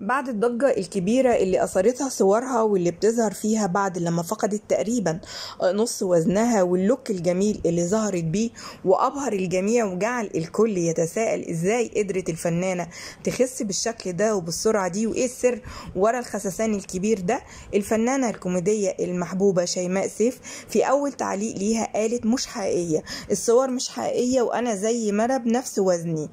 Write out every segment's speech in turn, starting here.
بعد الضجة الكبيرة اللي أثرتها صورها واللي بتظهر فيها بعد لما فقدت تقريبا نص وزنها واللوك الجميل اللي ظهرت بيه وأبهر الجميع وجعل الكل يتساءل إزاي قدرت الفنانة تخس بالشكل ده وبالسرعة دي وإيه السر ورا الخسسان الكبير ده الفنانة الكوميدية المحبوبة شيماء سيف في أول تعليق ليها قالت مش حقيقية الصور مش حقيقية وأنا زي ما أنا بنفس وزني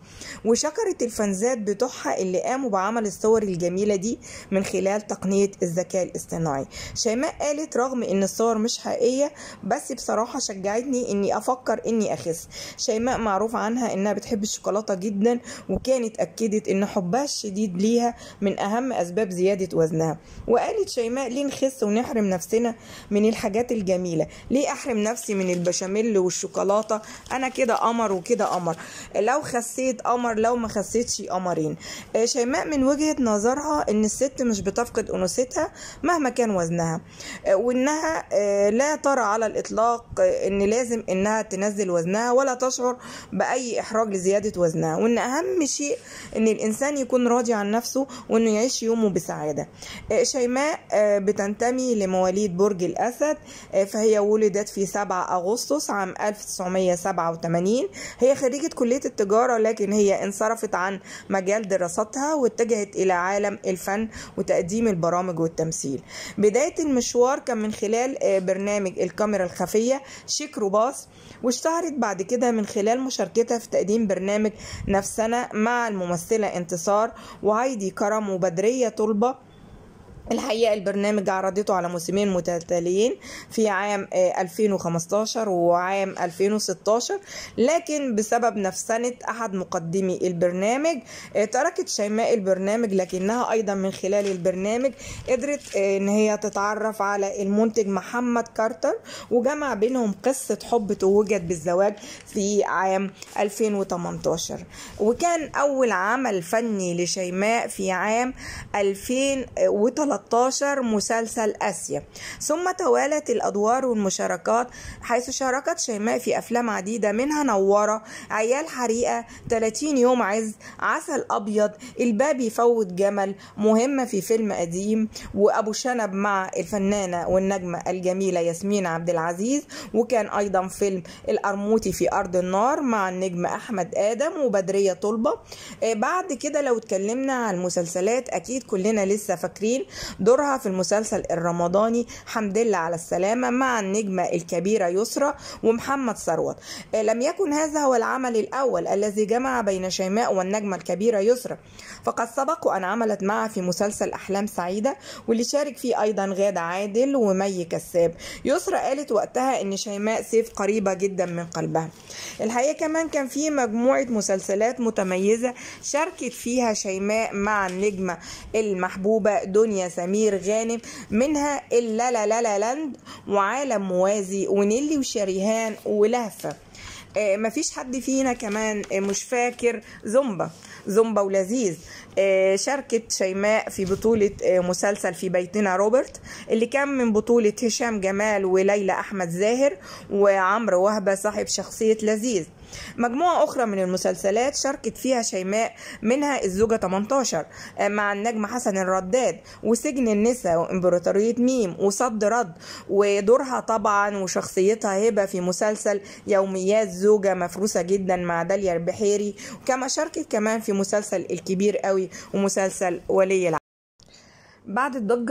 وشكرت الفانزات بتوعها اللي قاموا بعمل الصور الجميلة دي من خلال تقنية الذكاء الاصطناعي شيماء قالت رغم ان الصور مش حقيقية بس بصراحة شجعتني اني افكر اني اخس شيماء معروف عنها انها بتحب الشوكولاتة جدا وكانت اكدت ان حبها الشديد ليها من اهم اسباب زيادة وزنها وقالت شيماء ليه نخس ونحرم نفسنا من الحاجات الجميلة ليه احرم نفسي من البشاميل والشوكولاتة انا كده قمر وكده قمر لو خسيت قمر لو ما خسيتش قمرين آه، شيماء من وجهة نظر نظرها ان الست مش بتفقد انوثتها مهما كان وزنها آه، وانها آه، لا ترى على الاطلاق آه، ان لازم انها تنزل وزنها ولا تشعر باي احراج لزياده وزنها وان اهم شيء ان الانسان يكون راضي عن نفسه وانه يعيش يومه بسعاده شيماء بتنتمي لمواليد برج الاسد فهي ولدت في 7 اغسطس عام 1987 هي خريجه كليه التجاره لكن هي انصرفت عن مجال دراستها واتجهت الى عالم الفن وتقديم البرامج والتمثيل بداية المشوار كان من خلال آه، برنامج الكاميرا الخفية شيك روباس واشتهرت بعد كده من خلال مشاركتها في تقديم برنامج نفسنا مع الممثلة انتصار وهايدي كرم وبدرية طلبة الحقيقة البرنامج عرضته على موسمين متتاليين في عام 2015 آه، وعام 2016 لكن بسبب نفسنة أحد مقدمي البرنامج آه، تركت شيماء البرنامج لكنها أيضا من خلال البرنامج قدرت آه، إن هي تتعرف على المنتج محمد كارتر وجمع بينهم قصة حب توجت بالزواج في عام 2018 وكان أول عمل فني لشيماء في عام 2013 13 مسلسل آسيا ثم توالت الأدوار والمشاركات حيث شاركت شيماء في أفلام عديدة منها نورة عيال حريقة 30 يوم عز عسل أبيض الباب يفوت جمل مهمة في فيلم قديم وأبو شنب مع الفنانة والنجمة الجميلة ياسمين عبد العزيز وكان أيضا فيلم القرموطي في أرض النار مع النجم أحمد آدم وبدرية طلبة آه، بعد كده لو اتكلمنا على المسلسلات أكيد كلنا لسه فاكرين دورها في المسلسل الرمضاني حمد لله على السلامة مع النجمة الكبيرة يسرى ومحمد ثروت آه، لم يكن هذا هو العمل الأول الذي جمع بين شيماء والنجمة الكبيرة يسرى فقد سبق أن عملت معه في مسلسل أحلام سعيدة واللي شارك فيه أيضا غادة عادل ومي كساب يسرى قالت وقتها إن شيماء سيف قريبة جدا من قلبها الحقيقة كمان كان في مجموعة مسلسلات متميزة شاركت فيها شيماء مع النجمة المحبوبة دنيا سمير غانم منها اللا لا لا لاند وعالم موازي ونيلي وشريهان ولهفة آه، مفيش حد فينا كمان آه، مش فاكر زومبا زومبا ولذيذ آه، شاركت شيماء في بطولة مسلسل في بيتنا روبرت اللي كان من بطولة هشام جمال وليلى أحمد زاهر وعمرو وهبة صاحب شخصية لذيذ مجموعة أخرى من المسلسلات شاركت فيها شيماء منها الزوجة 18 آه، مع النجم حسن الرداد وسجن النساء وإمبراطورية ميم وصد رد ودورها طبعا وشخصيتها هبة في مسلسل يوميات زوجة مفروسة جدا مع داليا البحيري كما شاركت كمان في مسلسل الكبير قوي ومسلسل ولي العهد بعد الضجة